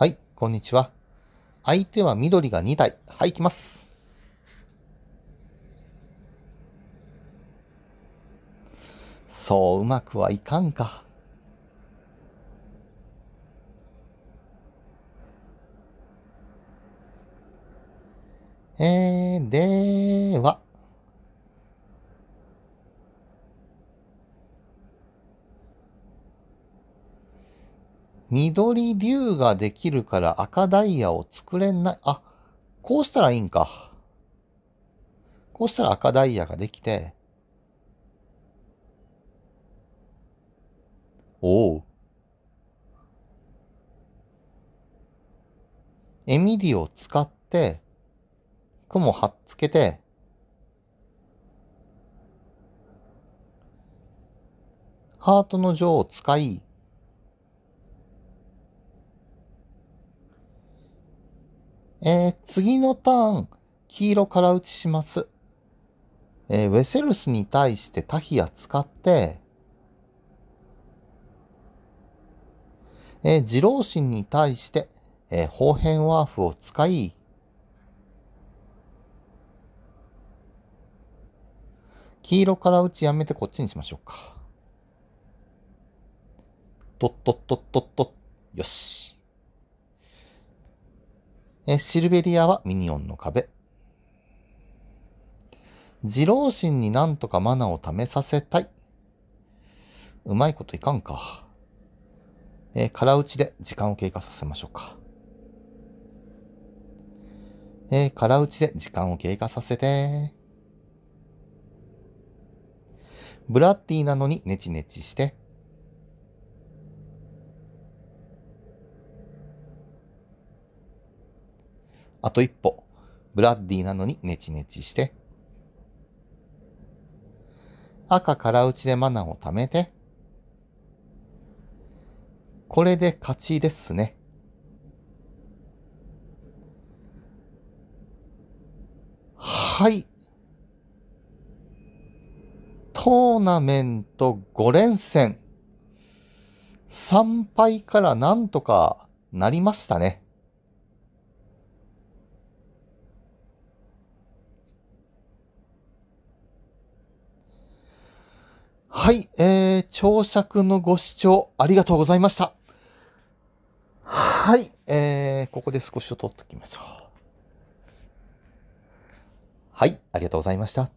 はい、こんにちは。相手は緑が2体。はい、行きます。そう、うまくはいかんか。えー、では。緑竜ができるから赤ダイヤを作れない。あ、こうしたらいいんか。こうしたら赤ダイヤができて、おう。エミリを使って、雲はっつけて、ハートの女王を使い、えー、次のターン、黄色から打ちします。えー、ウェセルスに対してタヒア使って、えー、自老神に対して、えー、方辺ワーフを使い、黄色から打ちやめてこっちにしましょうか。とっとっとっとっと、よし。えシルベリアはミニオンの壁。自老神になんとかマナを貯めさせたい。うまいこといかんか。えー、空打ちで時間を経過させましょうか。えー、空打ちで時間を経過させて。ブラッディなのにネチネチして、あと一歩、ブラッディなのにネチネチして。赤から打ちでマナーを貯めて。これで勝ちですね。はい。トーナメント5連戦。3敗からなんとかなりましたね。はい、えー、朝食のご視聴ありがとうございました。はい、えー、ここで少しを取っておきましょう。はい、ありがとうございました。